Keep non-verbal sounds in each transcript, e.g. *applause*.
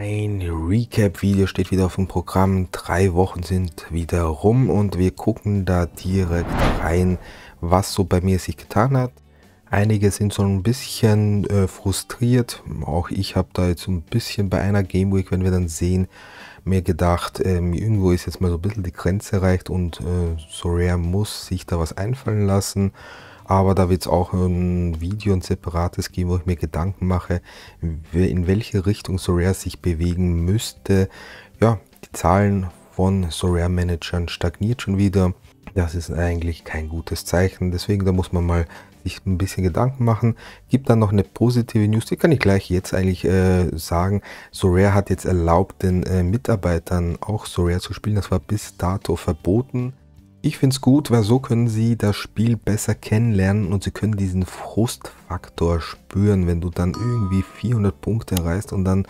Ein Recap-Video steht wieder auf dem Programm. Drei Wochen sind wieder rum und wir gucken da direkt rein, was so bei mir sich getan hat. Einige sind so ein bisschen äh, frustriert. Auch ich habe da jetzt so ein bisschen bei einer Game Week, wenn wir dann sehen, mir gedacht, ähm, irgendwo ist jetzt mal so ein bisschen die Grenze erreicht und äh, Sorare muss sich da was einfallen lassen. Aber da wird es auch ein Video, und separates geben, wo ich mir Gedanken mache, in welche Richtung Sorare sich bewegen müsste. Ja, die Zahlen von Sorare-Managern stagniert schon wieder. Das ist eigentlich kein gutes Zeichen. Deswegen, da muss man mal sich ein bisschen Gedanken machen. Gibt dann noch eine positive News, die kann ich gleich jetzt eigentlich äh, sagen. Sorare hat jetzt erlaubt, den äh, Mitarbeitern auch Sorare zu spielen. Das war bis dato verboten. Ich finde es gut, weil so können sie das Spiel besser kennenlernen und sie können diesen Frustfaktor spüren, wenn du dann irgendwie 400 Punkte erreichst und dann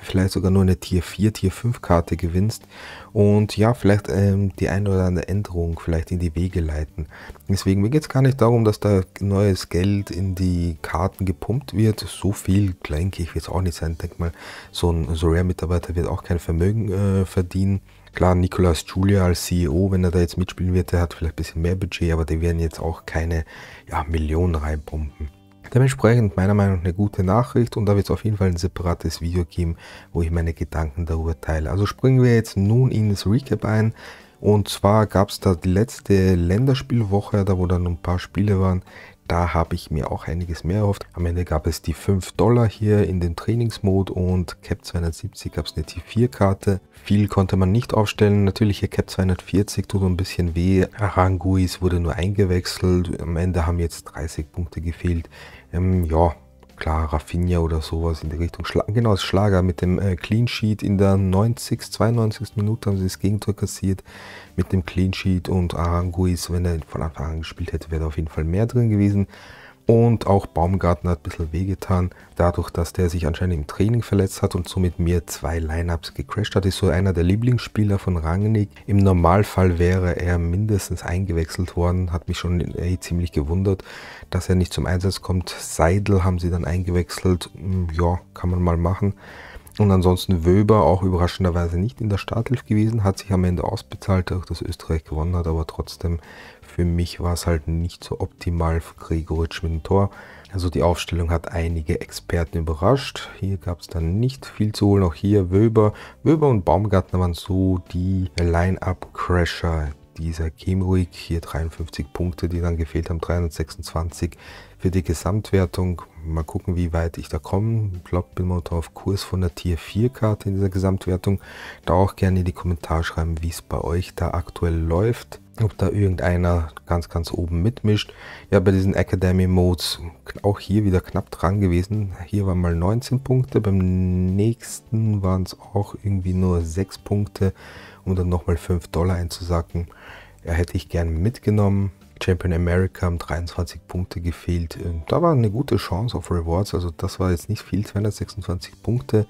vielleicht sogar nur eine Tier 4, Tier 5 Karte gewinnst und ja, vielleicht ähm, die eine oder andere Änderung vielleicht in die Wege leiten. Deswegen, mir geht es gar nicht darum, dass da neues Geld in die Karten gepumpt wird. So viel, denke ich, wird es auch nicht sein. Denk mal, so ein so Rare-Mitarbeiter wird auch kein Vermögen äh, verdienen. Klar, Nicolas Julia als CEO, wenn er da jetzt mitspielen wird, der hat vielleicht ein bisschen mehr Budget, aber die werden jetzt auch keine ja, Millionen reinpumpen. Dementsprechend meiner Meinung nach eine gute Nachricht und da wird es auf jeden Fall ein separates Video geben, wo ich meine Gedanken darüber teile. Also springen wir jetzt nun in das Recap ein. Und zwar gab es da die letzte Länderspielwoche, da wo dann ein paar Spiele waren, da habe ich mir auch einiges mehr erhofft. Am Ende gab es die 5 Dollar hier in den Trainingsmode und Cap 270 gab es eine T4-Karte. Viel konnte man nicht aufstellen. Natürlich hier Cap 240 tut ein bisschen weh. Aranguis wurde nur eingewechselt. Am Ende haben jetzt 30 Punkte gefehlt. Ähm, ja, klar, Raffinia oder sowas in die Richtung. Schla genau, das Schlager mit dem äh, Clean Sheet in der 90, 92. Minute haben sie das Gegentor kassiert mit dem Clean Sheet und Aranguis, wenn er von Anfang an gespielt hätte, wäre da auf jeden Fall mehr drin gewesen. Und auch Baumgarten hat ein bisschen wehgetan, dadurch, dass der sich anscheinend im Training verletzt hat und somit mir zwei Lineups gecrashed hat. Ist so einer der Lieblingsspieler von Rangnick. Im Normalfall wäre er mindestens eingewechselt worden. Hat mich schon eh ziemlich gewundert, dass er nicht zum Einsatz kommt. Seidel haben sie dann eingewechselt. Hm, ja, kann man mal machen. Und ansonsten Wöber, auch überraschenderweise nicht in der Startelf gewesen, hat sich am Ende ausbezahlt, dadurch, dass Österreich gewonnen hat, aber trotzdem für mich war es halt nicht so optimal für Gregoritsch mit dem Tor. Also die Aufstellung hat einige Experten überrascht. Hier gab es dann nicht viel zu holen. Auch hier Wöber, Wöber und Baumgartner waren so die Line-Up-Crasher dieser Game Week. Hier 53 Punkte, die dann gefehlt haben, 326 für die Gesamtwertung. Mal gucken, wie weit ich da komme. Ich glaube, bin mal auf Kurs von der Tier 4 Karte in dieser Gesamtwertung. Da auch gerne in die Kommentare schreiben, wie es bei euch da aktuell läuft ob da irgendeiner ganz, ganz oben mitmischt. Ja, bei diesen Academy Modes auch hier wieder knapp dran gewesen. Hier waren mal 19 Punkte, beim nächsten waren es auch irgendwie nur 6 Punkte, um dann nochmal 5 Dollar einzusacken. Ja, hätte ich gern mitgenommen. Champion America haben 23 Punkte gefehlt. Ähm, da war eine gute Chance auf Rewards, also das war jetzt nicht viel, 226 Punkte.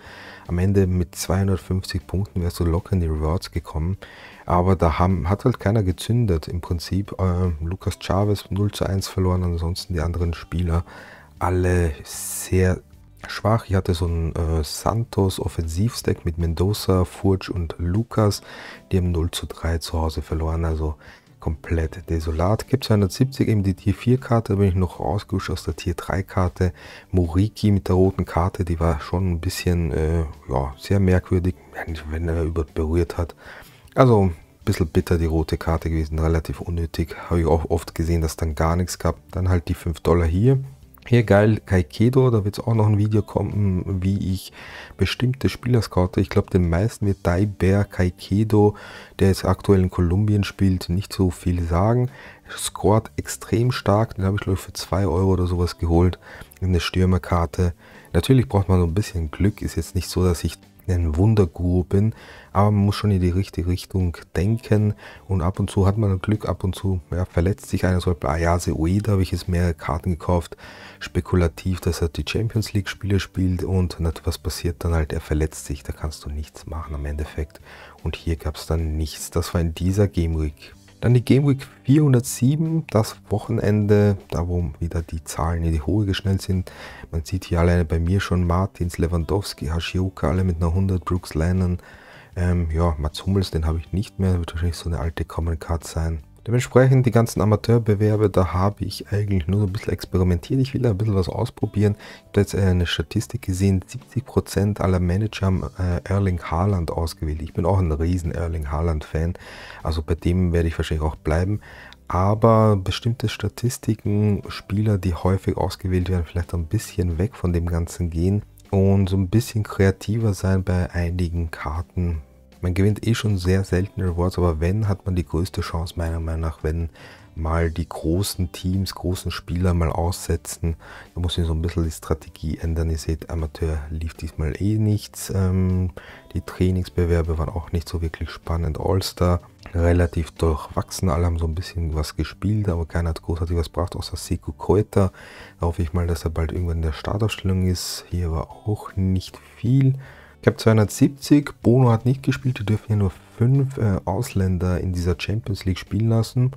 Am Ende mit 250 Punkten wärst du locker in die Rewards gekommen. Aber da haben, hat halt keiner gezündet im Prinzip. Äh, Lucas Chavez 0 zu 1 verloren, ansonsten die anderen Spieler alle sehr schwach. Ich hatte so ein äh, Santos Offensivstack mit Mendoza, Furch und Lucas. Die haben 0 zu 3 zu Hause verloren, also komplett desolat. Gibt 270 eben die Tier 4 Karte, da bin ich noch rausgerutscht aus der Tier 3 Karte. Moriki mit der roten Karte, die war schon ein bisschen äh, ja, sehr merkwürdig, wenn er über berührt hat. Also ein bisschen bitter die rote Karte gewesen, relativ unnötig. Habe ich auch oft gesehen, dass dann gar nichts gab. Dann halt die 5 Dollar hier. Hier geil, Kaikedo, da wird es auch noch ein Video kommen, wie ich bestimmte Spieler scoute. Ich glaube, den meisten wird Dai Bear Kaikedo, der jetzt aktuell in Kolumbien spielt, nicht so viel sagen. Scored extrem stark, den habe ich glaube ich für 2 Euro oder sowas geholt. Eine Stürmerkarte. Natürlich braucht man so ein bisschen Glück, ist jetzt nicht so, dass ich Wunderguru bin, aber man muss schon in die richtige Richtung denken und ab und zu hat man Glück, ab und zu ja, verletzt sich einer, so bei Ayase Ueda habe ich jetzt mehrere Karten gekauft, spekulativ, dass er die Champions League Spiele spielt und was passiert dann halt, er verletzt sich, da kannst du nichts machen am Endeffekt und hier gab es dann nichts, das war in dieser Game Week dann die Game Week 407, das Wochenende, da wo wieder die Zahlen in die Hohe geschnellt sind. Man sieht hier alleine bei mir schon Martins, Lewandowski, Hashioka, alle mit einer 100, Brooks Lennon. Ähm, ja, Mats Hummels, den habe ich nicht mehr, wird wahrscheinlich so eine alte Common Card sein. Dementsprechend die ganzen Amateurbewerbe, da habe ich eigentlich nur ein bisschen experimentiert. Ich will da ein bisschen was ausprobieren. Ich habe jetzt eine Statistik gesehen, 70% aller Manager haben äh, Erling Haaland ausgewählt. Ich bin auch ein riesen Erling Haaland-Fan. Also bei dem werde ich wahrscheinlich auch bleiben. Aber bestimmte Statistiken, Spieler, die häufig ausgewählt werden, vielleicht ein bisschen weg von dem Ganzen gehen und so ein bisschen kreativer sein bei einigen Karten, man gewinnt eh schon sehr selten Rewards, aber wenn, hat man die größte Chance meiner Meinung nach, wenn mal die großen Teams, großen Spieler mal aussetzen. Da muss ich so ein bisschen die Strategie ändern. Ihr seht, Amateur lief diesmal eh nichts. Ähm, die Trainingsbewerbe waren auch nicht so wirklich spannend. All-Star relativ durchwachsen. Alle haben so ein bisschen was gespielt, aber keiner hat großartig was gebracht, außer Seko Keuter. Da hoffe ich mal, dass er bald irgendwann in der Startausstellung ist. Hier war auch nicht viel. Ich habe 270, Bono hat nicht gespielt, die dürfen ja nur 5 äh, Ausländer in dieser Champions League spielen lassen.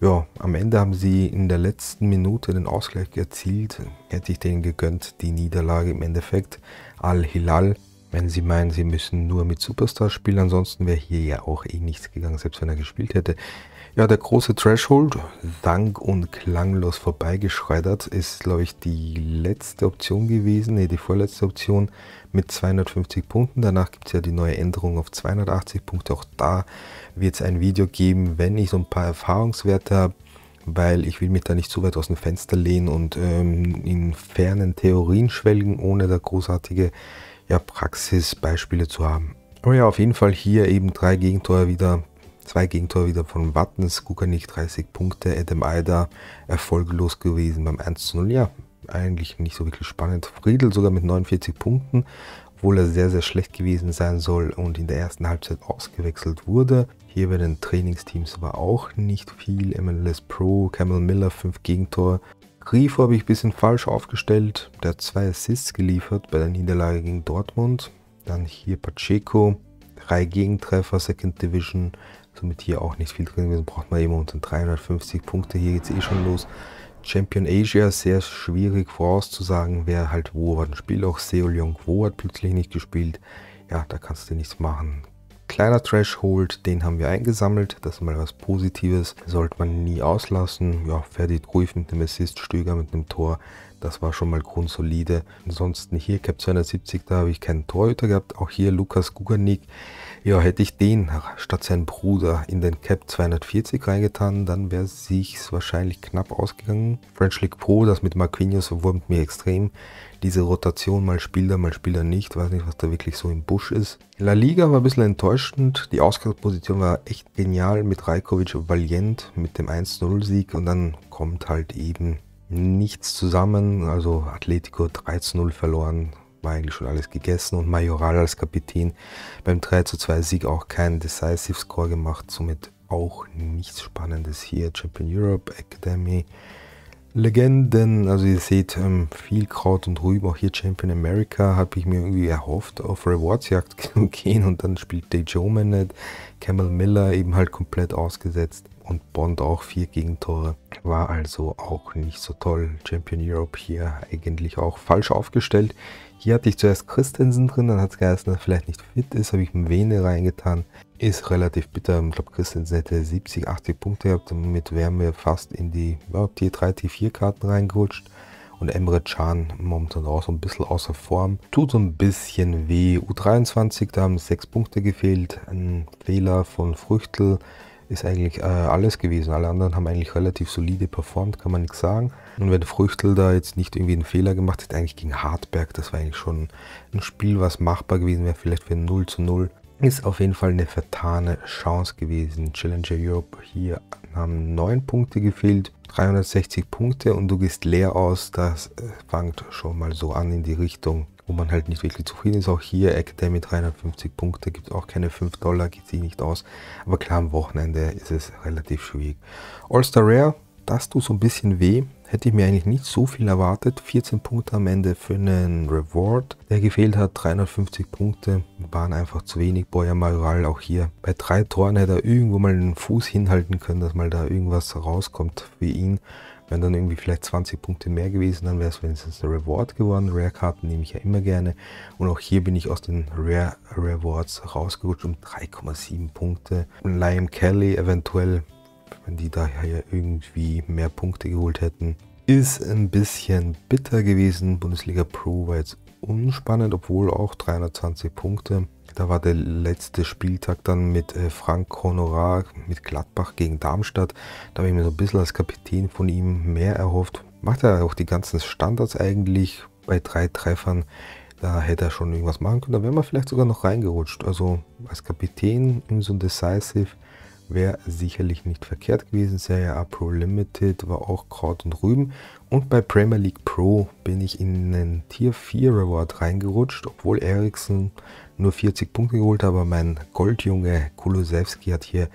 Ja, am Ende haben sie in der letzten Minute den Ausgleich erzielt. Hätte ich denen gegönnt, die Niederlage im Endeffekt. Al-Hilal, wenn sie meinen, sie müssen nur mit Superstars spielen, ansonsten wäre hier ja auch eh nichts gegangen, selbst wenn er gespielt hätte. Ja, der große Threshold, lang und klanglos vorbeigeschreitert, ist, glaube ich, die letzte Option gewesen, nee, die vorletzte Option mit 250 Punkten. Danach gibt es ja die neue Änderung auf 280 Punkte. Auch da wird es ein Video geben, wenn ich so ein paar Erfahrungswerte habe, weil ich will mich da nicht zu weit aus dem Fenster lehnen und ähm, in fernen Theorien schwelgen, ohne da großartige ja, Praxisbeispiele zu haben. Aber ja, auf jeden Fall hier eben drei Gegentore wieder Zwei Gegentore wieder von Wattens, Gukanik 30 Punkte, Adam Aida erfolglos gewesen beim 1-0. Ja, eigentlich nicht so wirklich spannend. Friedel sogar mit 49 Punkten, obwohl er sehr, sehr schlecht gewesen sein soll und in der ersten Halbzeit ausgewechselt wurde. Hier bei den Trainingsteams war auch nicht viel. MLS Pro, Cameron Miller 5 Gegentor. Grifo habe ich ein bisschen falsch aufgestellt. Der hat zwei Assists geliefert bei der Niederlage gegen Dortmund. Dann hier Pacheco, drei Gegentreffer, Second Division, somit hier auch nicht viel drin gewesen. Braucht man eben unter 350 Punkte. Hier geht es eh schon los. Champion Asia, sehr schwierig vorauszusagen, wer halt wo war. Ein Spiel auch Seoul Jong Wo hat plötzlich nicht gespielt. Ja, da kannst du nichts machen. Kleiner Threshold, den haben wir eingesammelt. Das ist mal was Positives. Sollte man nie auslassen. Ja, Ferdi Ruif mit dem Assist, Stöger mit einem Tor. Das war schon mal grundsolide. Ansonsten hier Cap 270, da habe ich keinen Torhüter gehabt. Auch hier Lukas Guganik. Ja, hätte ich den statt seinem Bruder in den Cap 240 reingetan, dann wäre es sich wahrscheinlich knapp ausgegangen. French League Pro, das mit Marquinhos wurmt mir extrem. Diese Rotation, mal Spieler, mal Spieler nicht. Weiß nicht, was da wirklich so im Busch ist. La Liga war ein bisschen enttäuschend. Die Ausgangsposition war echt genial mit Rajkovic Valient mit dem 1-0-Sieg und dann kommt halt eben nichts zusammen. Also Atletico 3-0 verloren war eigentlich schon alles gegessen und Majoral als Kapitän beim 3 zu 2 Sieg auch keinen Decisive Score gemacht, somit auch nichts Spannendes hier. Champion Europe Academy Legenden, also ihr seht ähm, viel Kraut und Rüben, auch hier Champion America habe ich mir irgendwie erhofft, auf Rewardsjagd *laughs* gehen und dann spielt Day Joman nicht, Camel Miller eben halt komplett ausgesetzt und Bond auch vier Gegentore, war also auch nicht so toll. Champion Europe hier eigentlich auch falsch aufgestellt. Hier hatte ich zuerst Christensen drin, dann hat es geheißen, dass er vielleicht nicht fit ist, habe ich einen Vene reingetan. Ist relativ bitter. Ich glaube, Christensen hätte 70, 80 Punkte gehabt. Damit wären wir fast in die ja, T3, T4-Karten reingerutscht. Und Emre Can momentan auch so ein bisschen außer Form. Tut so ein bisschen weh. U23, da haben 6 Punkte gefehlt. Ein Fehler von Früchtel ist eigentlich äh, alles gewesen. Alle anderen haben eigentlich relativ solide performt, kann man nichts sagen. Und wenn Früchtel da jetzt nicht irgendwie einen Fehler gemacht hätte, eigentlich gegen Hartberg, das war eigentlich schon ein Spiel, was machbar gewesen wäre, vielleicht für 0 zu 0. Ist auf jeden Fall eine vertane Chance gewesen. Challenger Europe hier haben 9 Punkte gefehlt, 360 Punkte und du gehst leer aus. Das äh, fängt schon mal so an in die Richtung wo man halt nicht wirklich zufrieden ist. Auch hier Academy 350 Punkte, gibt es auch keine 5 Dollar, geht sie nicht aus. Aber klar, am Wochenende ist es relativ schwierig. All-Star Rare, das tut so ein bisschen weh. Hätte ich mir eigentlich nicht so viel erwartet. 14 Punkte am Ende für einen Reward, der gefehlt hat. 350 Punkte waren einfach zu wenig. Boya Mayoral auch hier. Bei drei Toren hätte er irgendwo mal einen Fuß hinhalten können, dass mal da irgendwas rauskommt für ihn wenn dann irgendwie vielleicht 20 Punkte mehr gewesen, dann wäre es wenigstens eine Reward geworden. Rare-Karten nehme ich ja immer gerne. Und auch hier bin ich aus den Rare Rewards rausgerutscht um 3,7 Punkte. Und Liam Kelly eventuell, wenn die daher ja irgendwie mehr Punkte geholt hätten. Ist ein bisschen bitter gewesen. Bundesliga Pro war jetzt unspannend, obwohl auch 320 Punkte. Da war der letzte Spieltag dann mit äh, Frank Honorar, mit Gladbach gegen Darmstadt. Da habe ich mir so ein bisschen als Kapitän von ihm mehr erhofft. Macht er auch die ganzen Standards eigentlich bei drei Treffern. Da hätte er schon irgendwas machen können. Da wäre man vielleicht sogar noch reingerutscht. Also als Kapitän, in so ein Decisive, wäre sicherlich nicht verkehrt gewesen. Serie A Pro Limited war auch Kraut und Rüben. Und bei Premier League Pro bin ich in einen Tier 4 Reward reingerutscht, obwohl Ericsson nur 40 Punkte geholt hat. Aber mein Goldjunge Kulusewski hat hier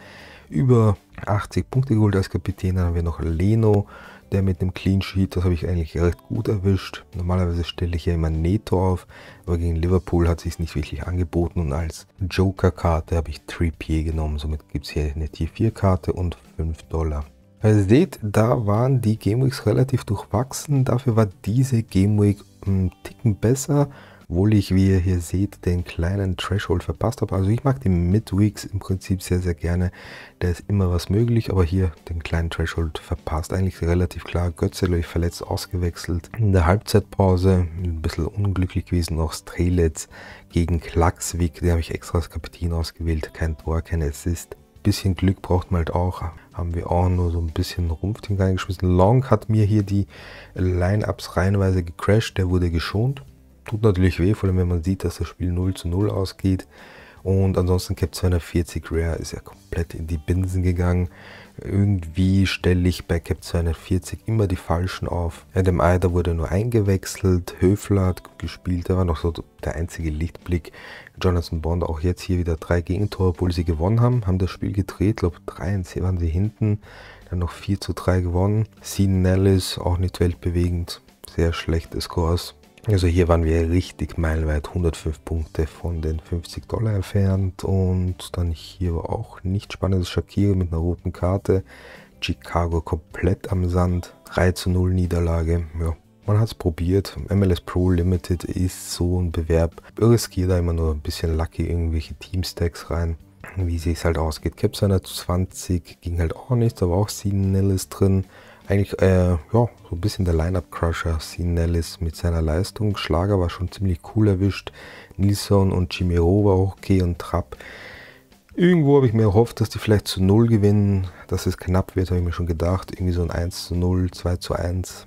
über 80 Punkte geholt als Kapitän. Dann haben wir noch Leno der mit dem Clean Sheet, das habe ich eigentlich recht gut erwischt. Normalerweise stelle ich ja immer Neto auf, aber gegen Liverpool hat sich nicht wirklich angeboten und als Joker-Karte habe ich Trippier genommen. Somit gibt es hier eine Tier 4-Karte und 5 Dollar. Also seht, da waren die Gameweeks relativ durchwachsen. Dafür war diese Gameweek ein Ticken besser obwohl ich, wie ihr hier seht, den kleinen Threshold verpasst habe. Also ich mag die Midweeks im Prinzip sehr, sehr gerne. Da ist immer was möglich, aber hier den kleinen Threshold verpasst. Eigentlich relativ klar, Götze ich verletzt, ausgewechselt. In der Halbzeitpause ein bisschen unglücklich gewesen, noch Strelitz gegen Klaxvik. Den habe ich extra als Kapitän ausgewählt. Kein Tor, kein Assist. Bisschen Glück braucht man halt auch haben wir auch nur so ein bisschen Rumpfding reingeschmissen. Long hat mir hier die Line-Ups reihenweise gecrashed, der wurde geschont tut natürlich weh, vor allem wenn man sieht, dass das Spiel 0 zu 0 ausgeht. Und ansonsten Cap 240 Rare ist ja komplett in die Binsen gegangen. Irgendwie stelle ich bei Cap 240 immer die Falschen auf. Adam Eider wurde nur eingewechselt, Höfler hat gespielt, da war noch so der einzige Lichtblick. Jonathan Bond auch jetzt hier wieder drei Gegentore, obwohl sie gewonnen haben, haben das Spiel gedreht, glaube 3 und waren sie hinten, dann noch 4 zu 3 gewonnen. Sean Nellis auch nicht weltbewegend, sehr schlechte Scores. Also hier waren wir richtig meilenweit 105 Punkte von den 50 Dollar entfernt und dann hier war auch nicht spannendes Shakira mit einer roten Karte. Chicago komplett am Sand, 3 zu 0 Niederlage, ja. Man hat es probiert. MLS Pro Limited ist so ein Bewerb. Ich Riskiere da immer nur ein bisschen lucky irgendwelche Teamstacks rein wie sich halt ausgeht. Caps 120 ging halt auch nichts, da war auch Nellis drin eigentlich äh, ja, so ein bisschen der Line-Up-Crusher. Sinellis mit seiner Leistung. Schlager war schon ziemlich cool erwischt. Nilsson und Chimero war auch okay und Trapp. Irgendwo habe ich mir erhofft, dass die vielleicht zu 0 gewinnen. Dass es knapp wird, habe ich mir schon gedacht. Irgendwie so ein 1 zu 0, 2 zu 1.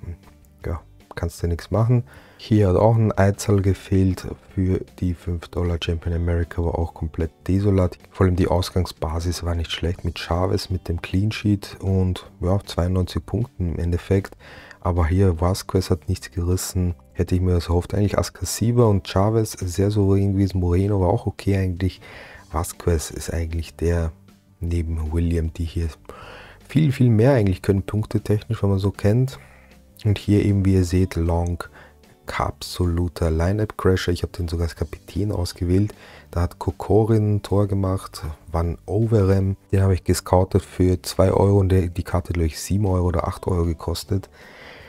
Ja, kannst du nichts machen. Hier hat auch ein Eizahl gefehlt für die 5 Dollar Champion America, war auch komplett desolat. Vor allem die Ausgangsbasis war nicht schlecht mit Chavez, mit dem Clean Sheet und ja, 92 Punkten im Endeffekt. Aber hier Vasquez hat nichts gerissen. Hätte ich mir das erhofft. Eigentlich Ascasiba und Chavez sehr souverän gewesen. Moreno war auch okay eigentlich. Vasquez ist eigentlich der neben William, die hier viel, viel mehr eigentlich können, punkte technisch, wenn man so kennt. Und hier eben, wie ihr seht, Long absoluter Line-Up-Crasher. Ich habe den sogar als Kapitän ausgewählt. Da hat Kokorin ein Tor gemacht, Van Overem. Den habe ich gescoutet für 2 Euro und die Karte, glaube ich, 7 Euro oder 8 Euro gekostet.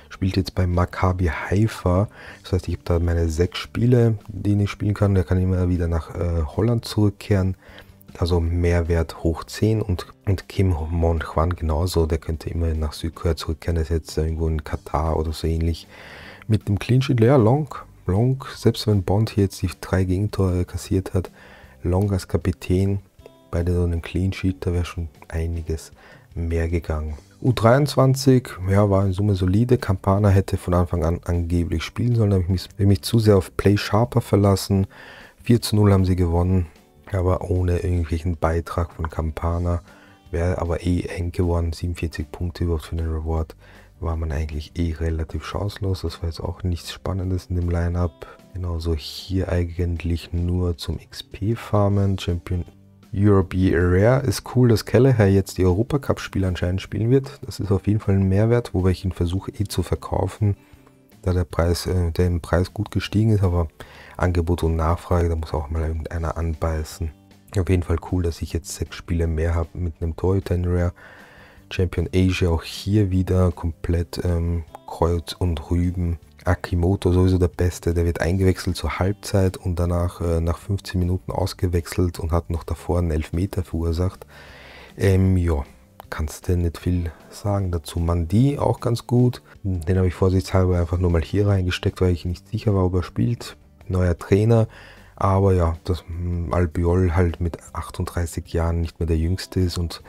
Spielt jetzt bei Maccabi Haifa. Das heißt, ich habe da meine 6 Spiele, die ich spielen kann. Der kann immer wieder nach äh, Holland zurückkehren. Also Mehrwert hoch 10 und, und Kim Monchwan genauso. Der könnte immer nach Südkorea zurückkehren. Der ist jetzt irgendwo in Katar oder so ähnlich mit dem Clean-Sheet, ja, Long, Long, selbst wenn Bond hier jetzt die drei Gegentore kassiert hat, Long als Kapitän bei so einem Clean-Sheet, da wäre schon einiges mehr gegangen. U23, ja, war in Summe solide. Campana hätte von Anfang an angeblich spielen sollen, da habe ich mich, mich zu sehr auf Play Sharper verlassen. 4 zu 0 haben sie gewonnen, aber ohne irgendwelchen Beitrag von Campana. Wäre aber eh eng geworden, 47 Punkte überhaupt für den Reward war man eigentlich eh relativ chancenlos. Das war jetzt auch nichts Spannendes in dem Lineup. Genauso hier eigentlich nur zum XP-Farmen. Champion Europe Rare ist cool, dass Kelleher jetzt die Europacup-Spiele anscheinend spielen wird. Das ist auf jeden Fall ein Mehrwert, wobei ich ihn versuche eh zu verkaufen, da der Preis, äh, der im Preis gut gestiegen ist. Aber Angebot und Nachfrage, da muss auch mal irgendeiner anbeißen. Auf jeden Fall cool, dass ich jetzt sechs Spiele mehr habe mit einem Toyota Rare. Champion Asia auch hier wieder komplett ähm, Kreuz und Rüben. Akimoto sowieso der Beste, der wird eingewechselt zur Halbzeit und danach äh, nach 15 Minuten ausgewechselt und hat noch davor einen Elfmeter verursacht. Ähm, ja, kannst du nicht viel sagen dazu. Mandi auch ganz gut. Den habe ich vorsichtshalber einfach nur mal hier reingesteckt, weil ich nicht sicher war, ob er spielt. Neuer Trainer, aber ja, dass hm, Albiol halt mit 38 Jahren nicht mehr der Jüngste ist und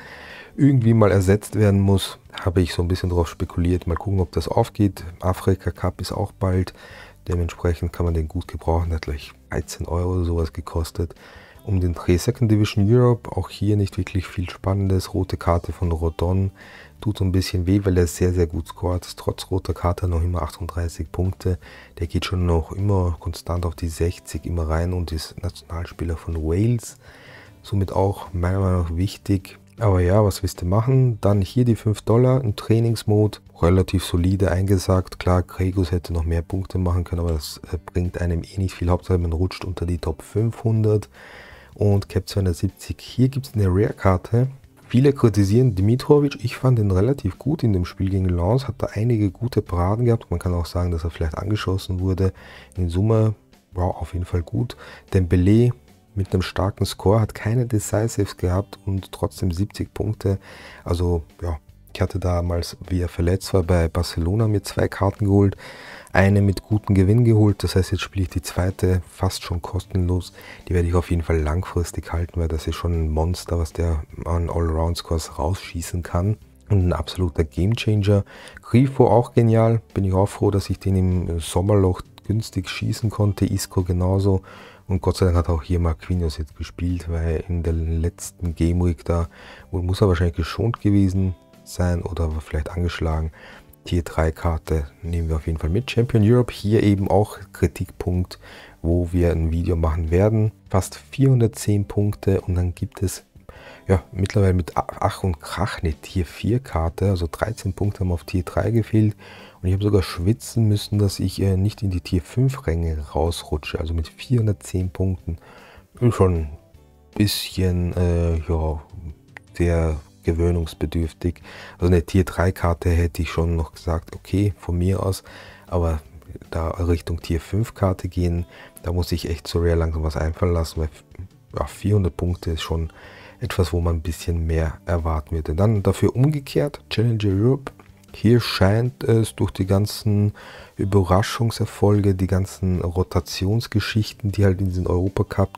irgendwie mal ersetzt werden muss, habe ich so ein bisschen darauf spekuliert. Mal gucken, ob das aufgeht. Afrika Cup ist auch bald. Dementsprechend kann man den gut gebrauchen. Hat gleich 13 Euro oder sowas gekostet. Um den Dreh Second Division Europe, auch hier nicht wirklich viel Spannendes. Rote Karte von Rodon, Tut so ein bisschen weh, weil er sehr, sehr gut scored. Trotz roter Karte noch immer 38 Punkte. Der geht schon noch immer konstant auf die 60 immer rein und ist Nationalspieler von Wales. Somit auch meiner Meinung nach wichtig. Aber ja, was willst du machen? Dann hier die 5 Dollar im Trainingsmod. Relativ solide eingesagt. Klar, Gregus hätte noch mehr Punkte machen können, aber das äh, bringt einem eh nicht viel. Hauptsache man rutscht unter die Top 500. Und Cap 270. Hier gibt es eine Rare-Karte Viele kritisieren Dimitrovic. Ich fand ihn relativ gut in dem Spiel gegen Lens. Hat da einige gute Paraden gehabt. Man kann auch sagen, dass er vielleicht angeschossen wurde. In Summe war wow, auf jeden Fall gut. Dembele mit einem starken Score hat keine Decisives gehabt und trotzdem 70 Punkte. Also ja, ich hatte damals, wie er verletzt war, bei Barcelona mir zwei Karten geholt, eine mit gutem Gewinn geholt. Das heißt, jetzt spiele ich die zweite fast schon kostenlos. Die werde ich auf jeden Fall langfristig halten, weil das ist schon ein Monster, was der an Allround-Scores rausschießen kann und ein absoluter Gamechanger. Grifo auch genial, bin ich auch froh, dass ich den im Sommerloch günstig schießen konnte, Isco genauso und Gott sei Dank hat auch hier Marquinhos jetzt gespielt, weil in der letzten Game Week da wohl muss er wahrscheinlich geschont gewesen sein oder vielleicht angeschlagen. Tier 3 Karte nehmen wir auf jeden Fall mit. Champion Europe hier eben auch Kritikpunkt, wo wir ein Video machen werden. Fast 410 Punkte und dann gibt es ja, mittlerweile mit Ach und Krach eine Tier 4 Karte, also 13 Punkte haben auf Tier 3 gefehlt und ich habe sogar schwitzen müssen, dass ich äh, nicht in die Tier 5 Ränge rausrutsche, also mit 410 Punkten. Schon ein bisschen, äh, ja, sehr gewöhnungsbedürftig. Also eine Tier 3 Karte hätte ich schon noch gesagt, okay, von mir aus, aber da Richtung Tier 5 Karte gehen, da muss ich echt zu Rare langsam was einfallen lassen, weil ja, 400 Punkte ist schon etwas, wo man ein bisschen mehr erwarten würde. Dann dafür umgekehrt, Challenger Europe. Hier scheint es durch die ganzen Überraschungserfolge, die ganzen Rotationsgeschichten, die halt in diesen Europacup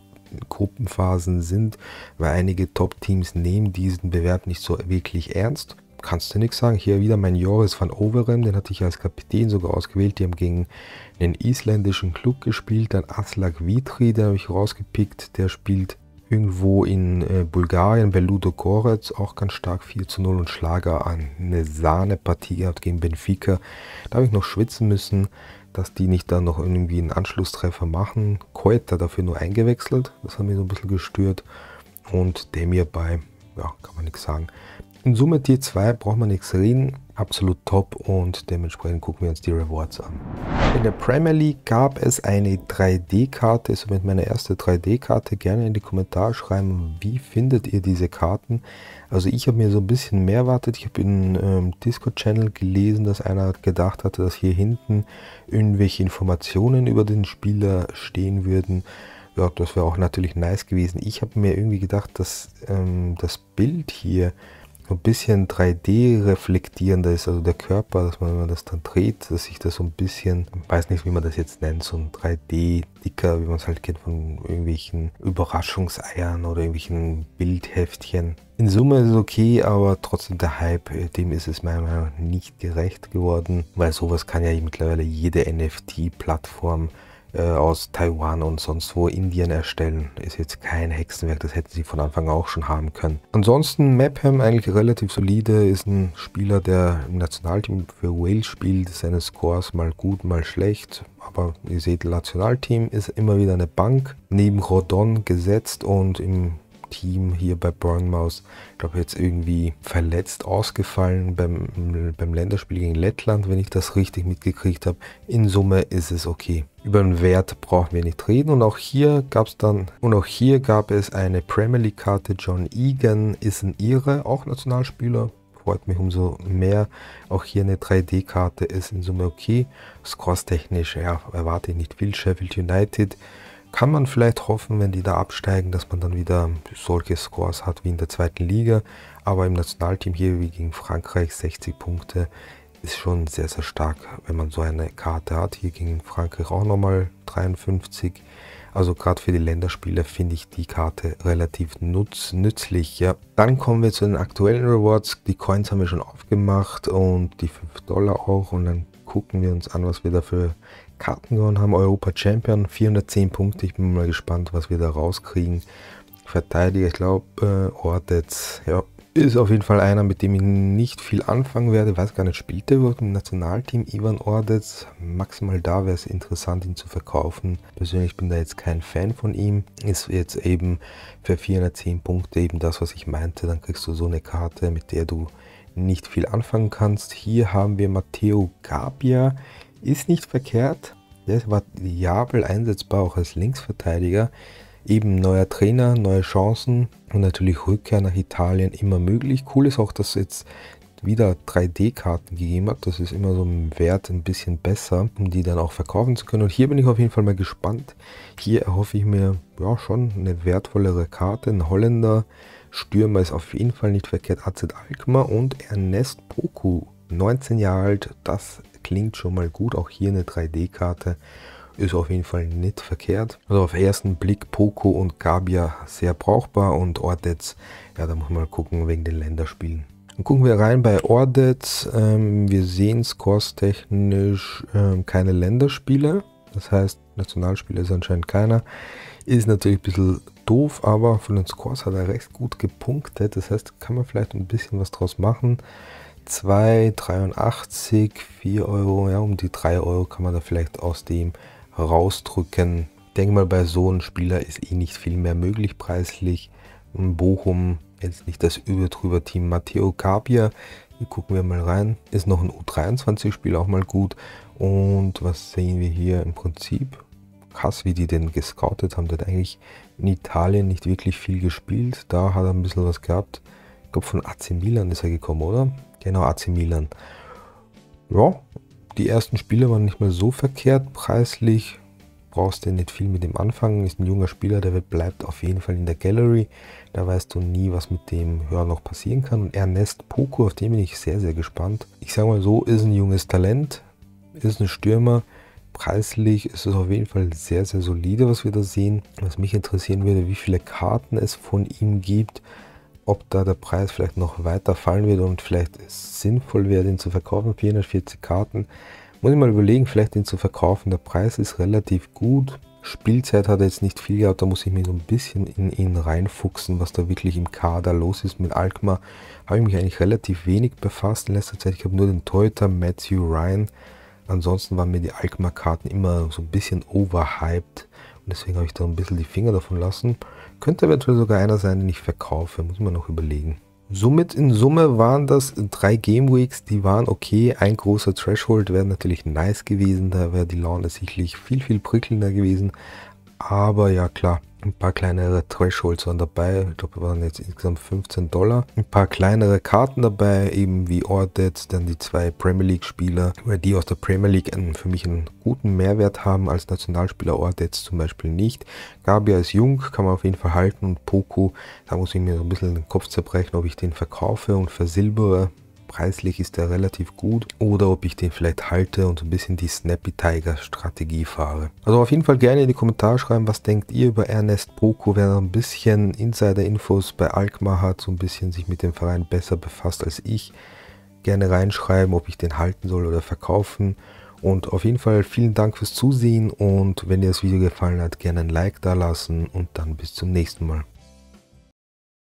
Gruppenphasen sind, weil einige Top-Teams nehmen diesen Bewerb nicht so wirklich ernst. Kannst du nichts sagen. Hier wieder mein Joris van Overem, den hatte ich als Kapitän sogar ausgewählt. Die haben gegen einen isländischen Club gespielt. Dann Aslak Vitri, den habe ich rausgepickt. Der spielt irgendwo in äh, Bulgarien bei Ludo Goretz auch ganz stark 4 zu 0 und Schlager an. Eine Sahne-Partie gehabt gegen Benfica. Da habe ich noch schwitzen müssen dass die nicht dann noch irgendwie einen Anschlusstreffer machen. Keuter dafür nur eingewechselt, das hat mich so ein bisschen gestört. Und Demir bei, ja, kann man nichts sagen. In Summe Tier 2 braucht man nichts reden, absolut top und dementsprechend gucken wir uns die Rewards an. In der Premier League gab es eine 3D-Karte, ist somit meine erste 3D-Karte. Gerne in die Kommentare schreiben, wie findet ihr diese Karten. Also ich habe mir so ein bisschen mehr erwartet. Ich habe in ähm, Discord-Channel gelesen, dass einer gedacht hatte, dass hier hinten irgendwelche Informationen über den Spieler stehen würden. Ja, das wäre auch natürlich nice gewesen. Ich habe mir irgendwie gedacht, dass ähm, das Bild hier ein bisschen 3D-reflektierender ist, also der Körper, dass man, wenn man das dann dreht, dass sich das so ein bisschen, weiß nicht, wie man das jetzt nennt, so ein 3D-Dicker, wie man es halt kennt von irgendwelchen Überraschungseiern oder irgendwelchen Bildheftchen. In Summe ist es okay, aber trotzdem der Hype, dem ist es meiner Meinung nach nicht gerecht geworden, weil sowas kann ja mittlerweile jede NFT-Plattform äh, aus Taiwan und sonst wo Indien erstellen. Ist jetzt kein Hexenwerk, das hätten sie von Anfang an auch schon haben können. Ansonsten Mapham eigentlich relativ solide, ist ein Spieler, der im Nationalteam für Wales spielt, seine Scores mal gut, mal schlecht. Aber ihr seht, Nationalteam ist immer wieder eine Bank, neben Rodon gesetzt und im Team hier bei Bournemouth, ich glaube jetzt irgendwie verletzt ausgefallen beim, beim Länderspiel gegen Lettland, wenn ich das richtig mitgekriegt habe. In Summe ist es okay. Über den Wert brauchen wir nicht reden und auch hier gab es dann und auch hier gab es eine Premier League Karte. John Egan ist ein Irre, auch Nationalspieler, freut mich umso mehr. Auch hier eine 3D-Karte ist in Summe okay. Scores-technisch ja, erwarte ich nicht viel. Sheffield United kann man vielleicht hoffen, wenn die da absteigen, dass man dann wieder solche Scores hat wie in der zweiten Liga. Aber im Nationalteam hier wie gegen Frankreich 60 Punkte ist schon sehr, sehr stark, wenn man so eine Karte hat. Hier gegen Frankreich auch nochmal 53. Also gerade für die Länderspieler finde ich die Karte relativ nutz, nützlich. Ja. Dann kommen wir zu den aktuellen Rewards. Die Coins haben wir schon aufgemacht und die 5 Dollar auch. Und dann gucken wir uns an, was wir dafür Karten gewonnen haben. Europa Champion, 410 Punkte. Ich bin mal gespannt, was wir da rauskriegen. Verteidiger, ich glaube, äh, Ortez. Ja, ist auf jeden Fall einer, mit dem ich nicht viel anfangen werde. Weiß gar nicht, spielt er im Nationalteam? Ivan Ordetz, maximal da wäre es interessant, ihn zu verkaufen. Persönlich bin da jetzt kein Fan von ihm. Ist jetzt eben für 410 Punkte eben das, was ich meinte. Dann kriegst du so eine Karte, mit der du nicht viel anfangen kannst. Hier haben wir Matteo Gabia. Ist nicht verkehrt. Das war variabel einsetzbar auch als Linksverteidiger. Eben neuer Trainer, neue Chancen und natürlich Rückkehr nach Italien immer möglich. Cool ist auch, dass jetzt wieder 3D-Karten gegeben hat. Das ist immer so ein Wert ein bisschen besser, um die dann auch verkaufen zu können. Und hier bin ich auf jeden Fall mal gespannt. Hier erhoffe ich mir ja schon eine wertvollere Karte. Ein Holländer Stürmer ist auf jeden Fall nicht verkehrt. AZ Alkmaar und Ernest Poku, 19 Jahre alt. Das klingt schon mal gut. Auch hier eine 3D-Karte ist auf jeden Fall nicht verkehrt. Also auf ersten Blick Poco und Gabia sehr brauchbar und Ordets, ja da muss man mal gucken wegen den Länderspielen. Dann gucken wir rein bei Ordets. Ähm, wir sehen scoretechnisch ähm, keine Länderspiele. Das heißt, Nationalspieler ist anscheinend keiner. Ist natürlich ein bisschen doof, aber von den Scores hat er recht gut gepunktet. Das heißt, kann man vielleicht ein bisschen was draus machen. 2, 83, 4 Euro, ja, um die 3 Euro kann man da vielleicht aus dem rausdrücken. Ich denke mal, bei so einem Spieler ist eh nicht viel mehr möglich preislich. Bochum, jetzt nicht das übertrüber Team Matteo Capia, hier gucken wir mal rein, ist noch ein U23-Spiel auch mal gut. Und was sehen wir hier im Prinzip? Krass, wie die den gescoutet haben. Der hat eigentlich in Italien nicht wirklich viel gespielt. Da hat er ein bisschen was gehabt. Ich glaube, von AC Milan ist er gekommen, oder? Genau, AC Milan. Ja, die ersten Spiele waren nicht mehr so verkehrt preislich. Brauchst du nicht viel mit dem anfangen. Ist ein junger Spieler, der bleibt auf jeden Fall in der Gallery. Da weißt du nie, was mit dem Hörer noch passieren kann. Und Ernest Poco, auf den bin ich sehr, sehr gespannt. Ich sage mal so, ist ein junges Talent, ist ein Stürmer. Preislich ist es auf jeden Fall sehr, sehr solide, was wir da sehen. Was mich interessieren würde, wie viele Karten es von ihm gibt ob da der Preis vielleicht noch weiter fallen wird und vielleicht sinnvoll wäre, den zu verkaufen. 440 Karten. Muss ich mal überlegen, vielleicht den zu verkaufen. Der Preis ist relativ gut. Spielzeit hat er jetzt nicht viel gehabt, da muss ich mich so ein bisschen in ihn reinfuchsen, was da wirklich im Kader los ist. Mit Alkmaar habe ich mich eigentlich relativ wenig befasst in letzter Zeit. Ich habe nur den Teuter Matthew Ryan. Ansonsten waren mir die Alkmaar-Karten immer so ein bisschen overhyped und deswegen habe ich da ein bisschen die Finger davon lassen. Könnte eventuell sogar einer sein, den ich verkaufe. Muss man noch überlegen. Somit in Summe waren das drei Game Weeks, die waren okay. Ein großer Threshold wäre natürlich nice gewesen, da wäre die Laune sicherlich viel, viel prickelnder gewesen. Aber ja klar, ein paar kleinere Thresholds waren dabei. Ich glaube, waren jetzt insgesamt 15 Dollar. Ein paar kleinere Karten dabei, eben wie Ordets, dann die zwei Premier League-Spieler, weil die aus der Premier League einen, für mich einen guten Mehrwert haben als Nationalspieler. Ordets zum Beispiel nicht. Gabia ist jung, kann man auf jeden Fall halten und Poku, da muss ich mir so ein bisschen den Kopf zerbrechen, ob ich den verkaufe und versilbere preislich ist der relativ gut oder ob ich den vielleicht halte und ein bisschen die Snappy Tiger Strategie fahre. Also auf jeden Fall gerne in die Kommentare schreiben, was denkt ihr über Ernest Boko, wer ein bisschen Insider-Infos bei Alkmaar hat, so ein bisschen sich mit dem Verein besser befasst als ich. Gerne reinschreiben, ob ich den halten soll oder verkaufen. Und auf jeden Fall vielen Dank fürs Zusehen und wenn dir das Video gefallen hat, gerne ein Like da lassen und dann bis zum nächsten Mal.